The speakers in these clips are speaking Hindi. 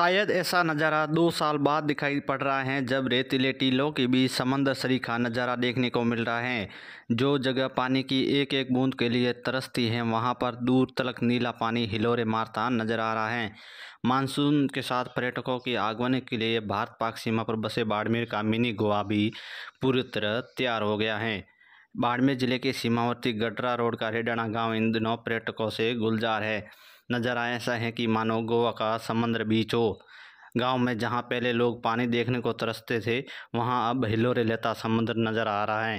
शायद ऐसा नज़ारा दो साल बाद दिखाई पड़ रहा है जब रेतीले टीलों के बीच समंदर सरी का नज़ारा देखने को मिल रहा है जो जगह पानी की एक एक बूंद के लिए तरसती है वहां पर दूर तलक नीला पानी हिलोरे मारता नज़र आ रहा है मानसून के साथ पर्यटकों की आगमन के लिए भारत पाक सीमा पर बसे बाड़मेर का मिनी गोवा भी पूरी तरह तैयार हो गया है बाड़मेर जिले के सीमावर्ती गडरा रोड का रेडाना गाँव इन दिनों पर्यटकों से गुलजार है नज़र आए ऐसा है कि मानो गोवा का समंदर बीच हो गाँव में जहाँ पहले लोग पानी देखने को तरसते थे वहाँ अब हिलोरे लेता समंदर नज़र आ रहा है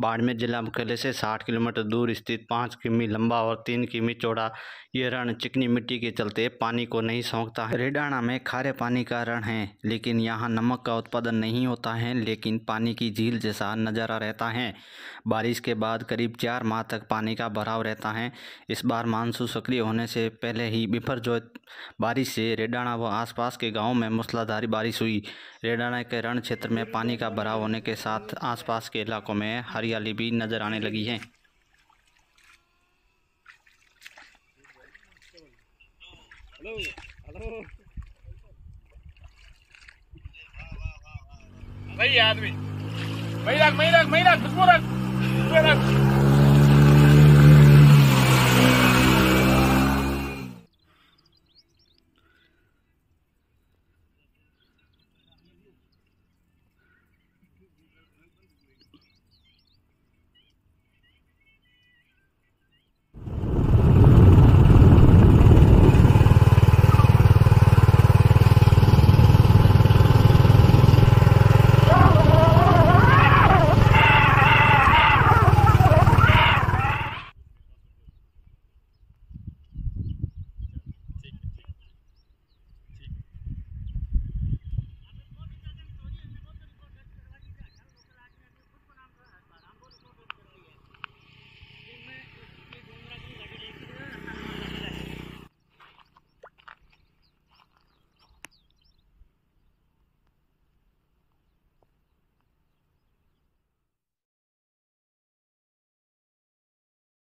बाड़मेर जिला मुख्यालय से साठ किलोमीटर दूर स्थित पाँच किमी लंबा और तीन किमी चौड़ा ये रण चिकनी मिट्टी के चलते पानी को नहीं सौंकता है रेडाणा में खारे पानी का रण है लेकिन यहाँ नमक का उत्पादन नहीं होता है लेकिन पानी की झील जैसा नज़ारा रहता है बारिश के बाद करीब चार माह तक पानी का भराव रहता है इस बार मानसून सक्रिय होने से पहले ही जो बारिश से रेडाणा व आसपास के गाँव में मूसलाधारी बारिश हुई रेडाणा के रण क्षेत्र में पानी का भराव होने के साथ आसपास के इलाकों में हरियाली भी नज़र आने लगी है भाई आदमी भाई रख भाई रख भाई